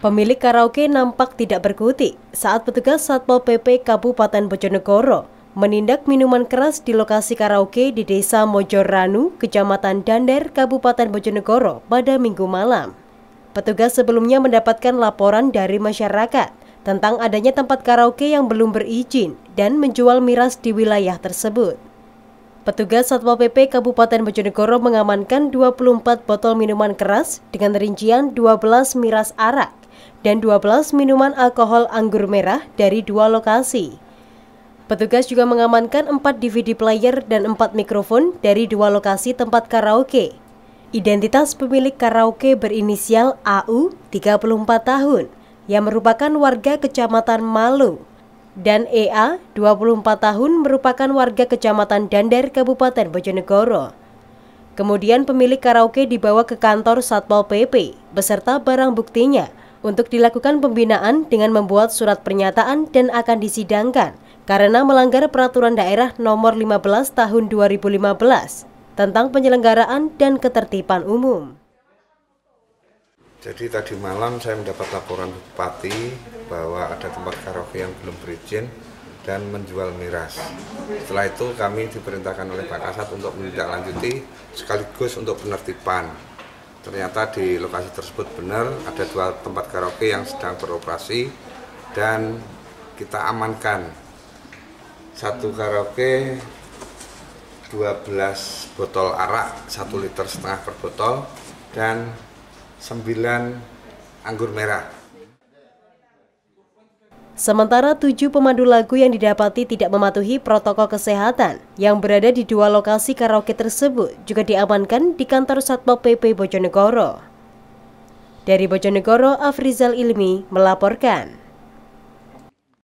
Pemilik karaoke nampak tidak berkutik saat petugas Satpol PP Kabupaten Bojonegoro menindak minuman keras di lokasi karaoke di Desa Mojoranu, Kecamatan Dander, Kabupaten Bojonegoro pada minggu malam. Petugas sebelumnya mendapatkan laporan dari masyarakat tentang adanya tempat karaoke yang belum berizin dan menjual miras di wilayah tersebut. Petugas Satpol PP Kabupaten Bojonegoro mengamankan 24 botol minuman keras dengan rincian 12 miras arak dan 12 minuman alkohol anggur merah dari dua lokasi. Petugas juga mengamankan 4 DVD player dan 4 mikrofon dari dua lokasi tempat karaoke. Identitas pemilik karaoke berinisial AU 34 tahun yang merupakan warga Kecamatan Malu, dan EA, 24 tahun, merupakan warga Kecamatan Dandar, Kabupaten Bojonegoro. Kemudian pemilik karaoke dibawa ke kantor Satpol PP beserta barang buktinya untuk dilakukan pembinaan dengan membuat surat pernyataan dan akan disidangkan karena melanggar peraturan daerah nomor 15 tahun 2015 tentang penyelenggaraan dan ketertiban umum. Jadi tadi malam saya mendapat laporan Bupati bahwa ada tempat karaoke yang belum berizin dan menjual miras. Setelah itu kami diperintahkan oleh Pak Kasat untuk menindaklanjuti sekaligus untuk penertiban. Ternyata di lokasi tersebut benar ada dua tempat karaoke yang sedang beroperasi dan kita amankan satu karaoke 12 botol arak, 1 liter setengah per botol dan 9 anggur merah. Sementara tujuh pemandu lagu yang didapati tidak mematuhi protokol kesehatan yang berada di dua lokasi karaoke tersebut juga diamankan di kantor Satpol PP Bojonegoro. Dari Bojonegoro, Afrizal Ilmi melaporkan.